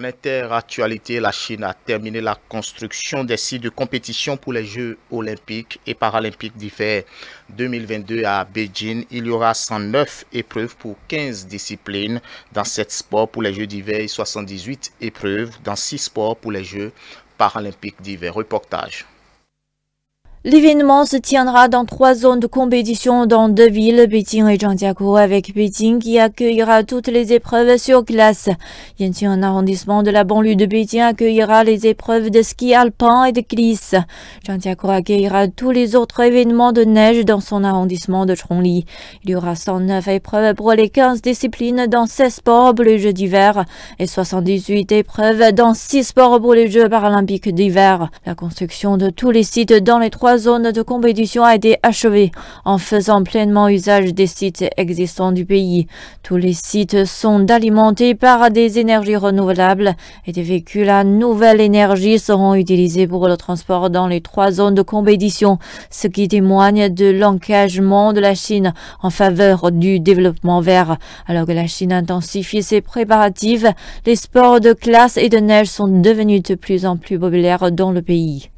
En interactualité, la Chine a terminé la construction des sites de compétition pour les Jeux olympiques et paralympiques d'hiver 2022 à Beijing. Il y aura 109 épreuves pour 15 disciplines dans 7 sports pour les Jeux d'hiver et 78 épreuves dans 6 sports pour les Jeux paralympiques d'hiver. Reportage. L'événement se tiendra dans trois zones de compétition dans deux villes, Pékin et Zhangjiakou, avec Pékin qui accueillera toutes les épreuves sur glace. Yanqing, un arrondissement de la banlieue de Pékin, accueillera les épreuves de ski alpin et de glisse. Zhangjiakou accueillera tous les autres événements de neige dans son arrondissement de Chongli. Il y aura 109 épreuves pour les 15 disciplines dans 16 sports pour les Jeux d'hiver et 78 épreuves dans 6 sports pour les Jeux paralympiques d'hiver. La construction de tous les sites dans les trois la zones de compétition a été achevée en faisant pleinement usage des sites existants du pays. Tous les sites sont alimentés par des énergies renouvelables et des véhicules à nouvelle énergie seront utilisés pour le transport dans les trois zones de compétition, ce qui témoigne de l'engagement de la Chine en faveur du développement vert. Alors que la Chine intensifie ses préparatifs, les sports de classe et de neige sont devenus de plus en plus populaires dans le pays.